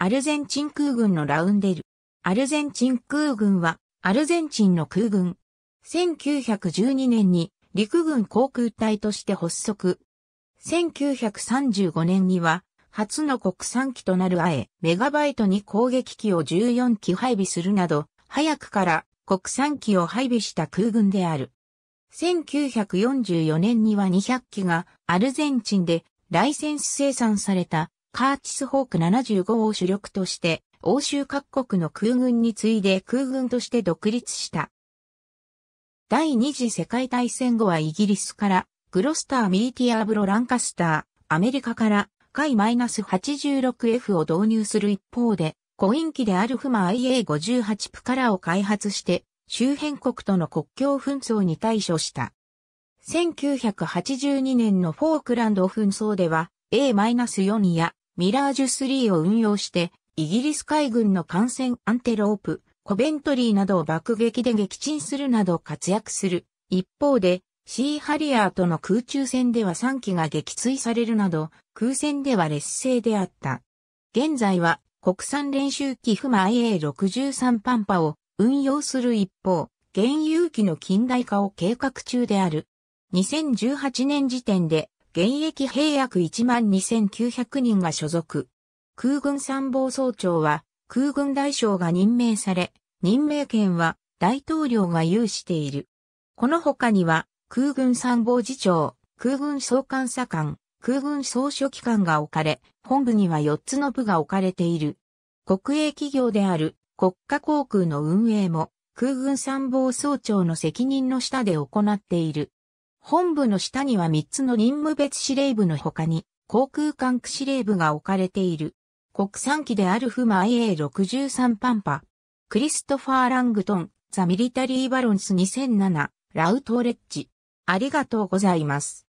アルゼンチン空軍のラウンデル。アルゼンチン空軍は、アルゼンチンの空軍。1912年に陸軍航空隊として発足。1935年には、初の国産機となるあえ、メガバイトに攻撃機を14機配備するなど、早くから国産機を配備した空軍である。1944年には200機がアルゼンチンでライセンス生産されたカーチスホーク75を主力として、欧州各国の空軍に次いで空軍として独立した。第二次世界大戦後はイギリスから、グロスター・ミーティアブロ・ランカスター、アメリカから、海 -86F を導入する一方で、コイン機であるフマ IA58 プカラを開発して、周辺国との国境紛争に対処した。1982年のフォークランド紛争では、A-4 やミラージュ3を運用して、イギリス海軍の艦船アンテロープ、コベントリーなどを爆撃で撃沈するなど活躍する。一方で、シーハリアーとの空中戦では3機が撃墜されるなど、空戦では劣勢であった。現在は国産練習機フマ IA63 パンパを運用する一方、現有機の近代化を計画中である。2018年時点で現役兵約12,900人が所属。空軍参謀総長は空軍大将が任命され、任命権は大統領が有している。この他には空軍参謀次長、空軍総監査官、空軍総書記官が置かれ、本部には4つの部が置かれている。国営企業である国家航空の運営も空軍参謀総長の責任の下で行っている。本部の下には3つの任務別司令部の他に、航空管区司令部が置かれている。国産機であるフマ IA63 パンパ。クリストファー・ラングトン、ザ・ミリタリー・バロンス2007、ラウトレッジ。ありがとうございます。